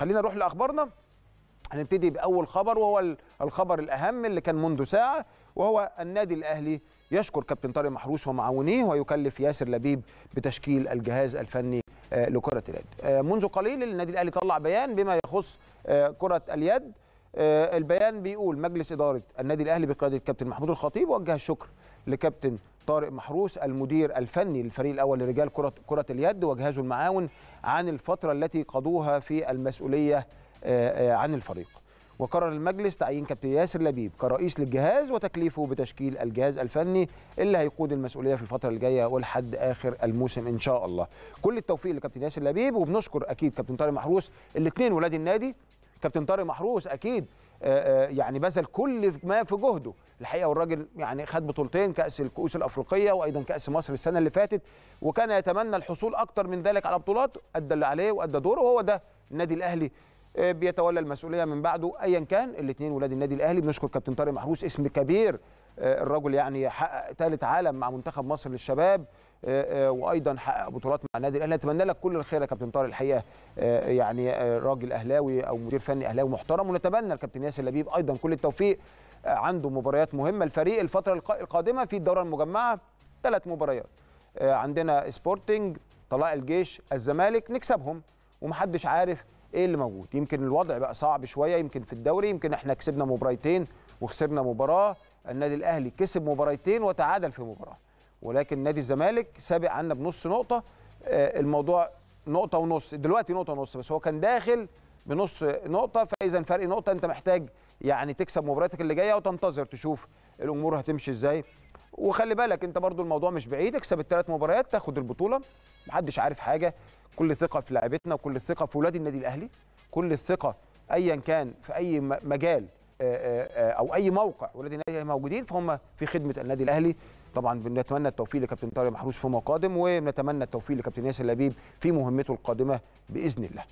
خلينا نروح لاخبارنا هنبتدي باول خبر وهو الخبر الاهم اللي كان منذ ساعه وهو النادي الاهلي يشكر كابتن طارق محروس ومعاونيه ويكلف ياسر لبيب بتشكيل الجهاز الفني آه، لكره اليد آه، منذ قليل النادي الاهلي طلع بيان بما يخص آه، كره اليد آه، البيان بيقول مجلس اداره النادي الاهلي بقياده كابتن محمود الخطيب وجه الشكر لكابتن طارق محروس المدير الفني للفريق الاول لرجال كره كره اليد وجهازه المعاون عن الفتره التي قضوها في المسؤوليه آه، آه، عن الفريق وقرر المجلس تعيين كابتن ياسر لبيب كرئيس للجهاز وتكليفه بتشكيل الجهاز الفني اللي هيقود المسؤوليه في الفتره الجايه ولحد اخر الموسم ان شاء الله كل التوفيق لكابتن ياسر لبيب وبنشكر اكيد كابتن طارق محروس الاثنين ولاد النادي كابتن طارق محروس اكيد آه، آه، يعني بذل كل ما في جهده الحقيقه والراجل يعني خد بطولتين كاس الكؤوس الافريقيه وايضا كاس مصر السنه اللي فاتت وكان يتمنى الحصول اكتر من ذلك على بطولات ادى اللي عليه وادى دوره وهو ده النادي الاهلي آه، بيتولى المسؤوليه من بعده ايا كان الاثنين ولاد النادي الاهلي بنشكر كابتن طارق محروس اسم كبير آه، الرجل يعني حقق ثالث عالم مع منتخب مصر للشباب آه، آه، وايضا حقق بطولات مع النادي الاهلي نتمنى لك كل الخير يا كابتن طارق الحقيقه يعني راجل اهلاوي او مدير فني اهلاوي محترم ونتمنى الكابتن ياسر لبيب ايضا كل التوفيق عنده مباريات مهمه الفريق الفتره القادمه في الدوره المجمعه ثلاث مباريات عندنا سبورتنج طلائع الجيش الزمالك نكسبهم ومحدش عارف ايه اللي موجود يمكن الوضع بقى صعب شويه يمكن في الدوري يمكن احنا كسبنا مباريتين وخسرنا مباراه النادي الاهلي كسب مباريتين وتعادل في مباراه ولكن نادي الزمالك سابق عنا بنص نقطه آه، الموضوع نقطه ونص دلوقتي نقطه ونص بس هو كان داخل بنص نقطه فاذا فرق نقطه انت محتاج يعني تكسب مباراتك اللي جايه وتنتظر تشوف الامور هتمشي ازاي وخلي بالك انت برضو الموضوع مش بعيد اكسب الثلاث مباريات تاخد البطوله محدش عارف حاجه كل ثقه في لعبتنا وكل الثقه في ولاد النادي الاهلي كل الثقه ايا كان في اي مجال او اي موقع ولاد النادي الاهلي موجودين فهم في خدمه النادي الاهلي طبعا بنتمنى التوفيق لكابتن طارق محروس فيما قادم ونتمنى التوفيق لكابتن ياسر لبيب في مهمته القادمه باذن الله